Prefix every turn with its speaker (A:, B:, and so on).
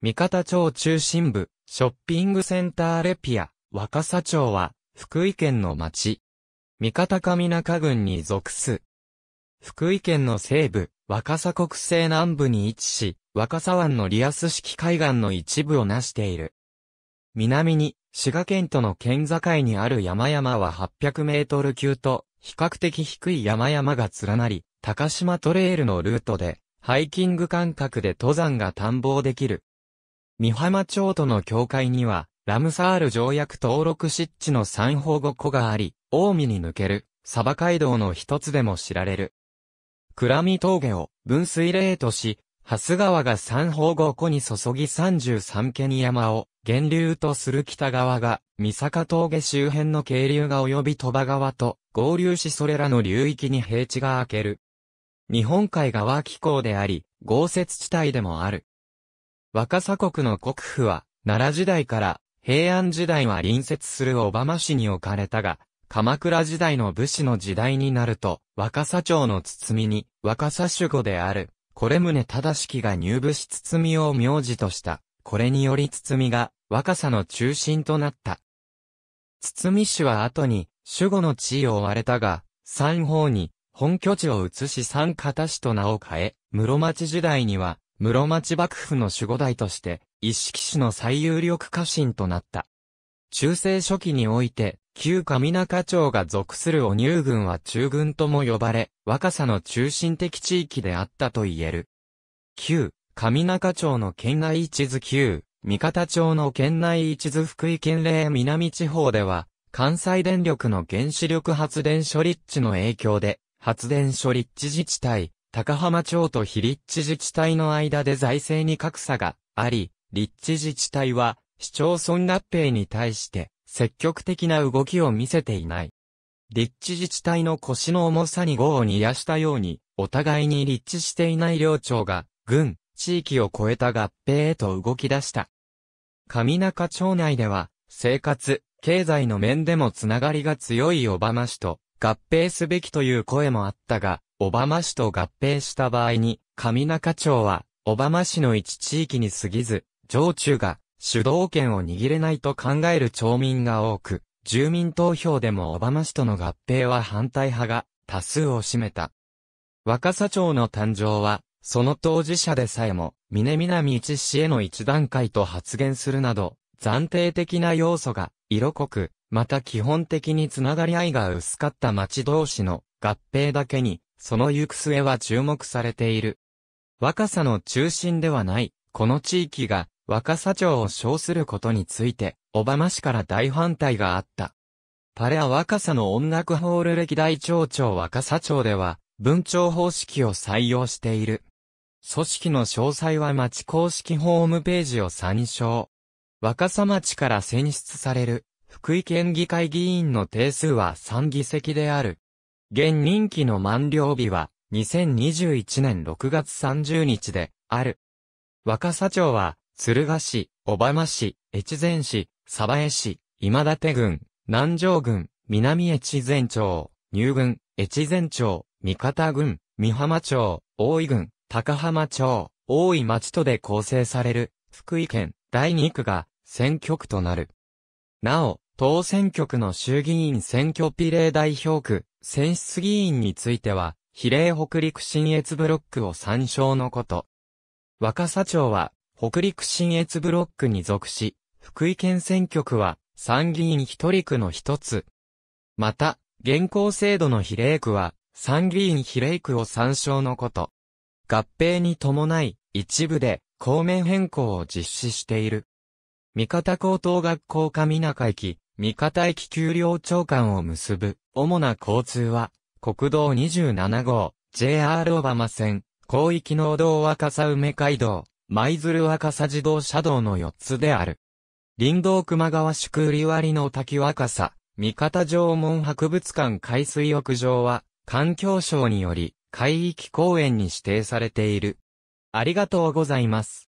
A: 三方町中心部、ショッピングセンターレピア、若狭町は、福井県の町。三方上中郡に属す。福井県の西部、若狭国西南部に位置し、若狭湾のリアス式海岸の一部を成している。南に、滋賀県との県境にある山々は800メートル級と、比較的低い山々が連なり、高島トレイルのルートで、ハイキング感覚で登山が探訪できる、三浜町との境界には、ラムサール条約登録湿地の三宝五湖があり、近江に抜ける、サバ街道の一つでも知られる。倉見峠を分水嶺とし、蓮川が三方五湖に注ぎ三十三に山を源流とする北側が、三坂峠周辺の渓流が及び鳥羽川と合流しそれらの流域に平地が開ける。日本海側気候であり、豪雪地帯でもある。若狭国の国府は、奈良時代から平安時代は隣接する小浜市に置かれたが、鎌倉時代の武士の時代になると、若狭町の包みに、若狭守護である、これ宗正式が入部し包みを名字とした。これにより包みが、若狭の中心となった。包氏は後に、守護の地位を追われたが、三方に、本拠地を移し三方市と名を変え、室町時代には、室町幕府の守護代として、一色氏の最有力家臣となった。中世初期において、旧上中町が属するお乳軍は中軍とも呼ばれ、若さの中心的地域であったと言える。旧、上中町の県内一図旧、三方町の県内一図福井県令南地方では、関西電力の原子力発電所立地の影響で、発電所立地自治体、高浜町と非立地自治体の間で財政に格差があり、立地自治体は市町村合併に対して積極的な動きを見せていない。立地自治体の腰の重さに業を煮やしたように、お互いに立地していない領庁が、軍、地域を超えた合併へと動き出した。上中町内では、生活、経済の面でもつながりが強い小浜市と、合併すべきという声もあったが、オバマ市と合併した場合に、上中町は、オバマ市の一地域に過ぎず、上中が主導権を握れないと考える町民が多く、住民投票でもオバマ氏との合併は反対派が多数を占めた。若狭町の誕生は、その当事者でさえも、峰南一市への一段階と発言するなど、暫定的な要素が色濃く、また基本的につながり合いが薄かった町同士の合併だけに、その行く末は注目されている。若さの中心ではない、この地域が若さ町を称することについて、小浜市から大反対があった。パレア若さの音楽ホール歴代町長若さ町では、文庁方式を採用している。組織の詳細は町公式ホームページを参照。若狭町から選出される、福井県議会議員の定数は3議席である。現任期の満了日は、2021年6月30日で、ある。若狭町は、鶴ヶ市、小浜市、越前市、鯖江市、今立郡、南城郡、南越前町、入郡、越前町、三方郡、三浜町、大井郡、高浜町、大井町とで構成される、福井県第2区が選挙区となる。なお、当選挙区の衆議院選挙比例代表区、選出議員については、比例北陸新越ブロックを参照のこと。若狭町は、北陸新越ブロックに属し、福井県選挙区は、参議院一人区の一つ。また、現行制度の比例区は、参議院比例区を参照のこと。合併に伴い、一部で、公面変更を実施している。三方高等学校上中駅、三方駅丘陵長官を結ぶ、主な交通は、国道27号、JR 小浜線、広域農道若狭梅街道、舞鶴若狭自動車道の4つである。林道熊川宿売割の滝若狭、三方城門博物館海水浴場は、環境省により、海域公園に指定されている。ありがとうございます。